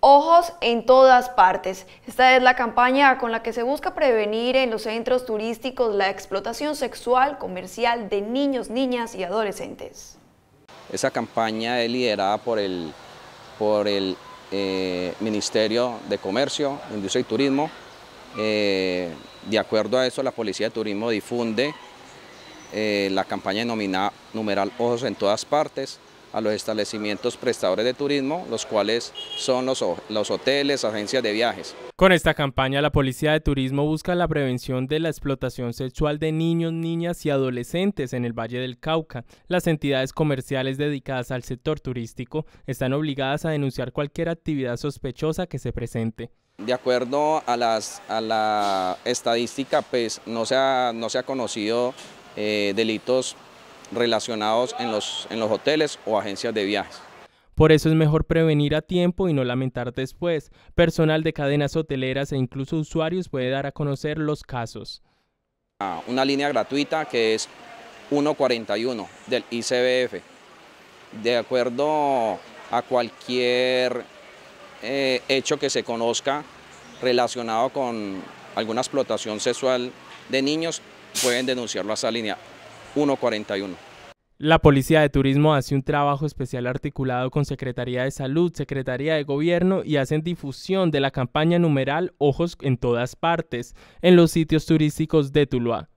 Ojos en todas partes. Esta es la campaña con la que se busca prevenir en los centros turísticos la explotación sexual comercial de niños, niñas y adolescentes. Esa campaña es liderada por el, por el eh, Ministerio de Comercio, Industria y Turismo. Eh, de acuerdo a eso, la Policía de Turismo difunde eh, la campaña denominada numeral Ojos en todas partes, a los establecimientos prestadores de turismo, los cuales son los, hoteles, agencias de viajes. Con esta campaña, la Policía de Turismo busca la prevención de la explotación sexual de niños, niñas y adolescentes en el Valle del Cauca. Las entidades comerciales dedicadas al sector turístico están obligadas a denunciar cualquier actividad sospechosa que se presente. De acuerdo a, las, a la estadística, pues no se ha, no se ha conocido eh, delitos relacionados en los, en los hoteles o agencias de viajes. Por eso es mejor prevenir a tiempo y no lamentar después. Personal de cadenas hoteleras e incluso usuarios puede dar a conocer los casos. Una línea gratuita que es 141 del ICBF. De acuerdo a cualquier eh, hecho que se conozca relacionado con alguna explotación sexual de niños, pueden denunciarlo a esa línea. La Policía de Turismo hace un trabajo especial articulado con Secretaría de Salud, Secretaría de Gobierno y hacen difusión de la campaña numeral Ojos en todas partes en los sitios turísticos de Tuluá.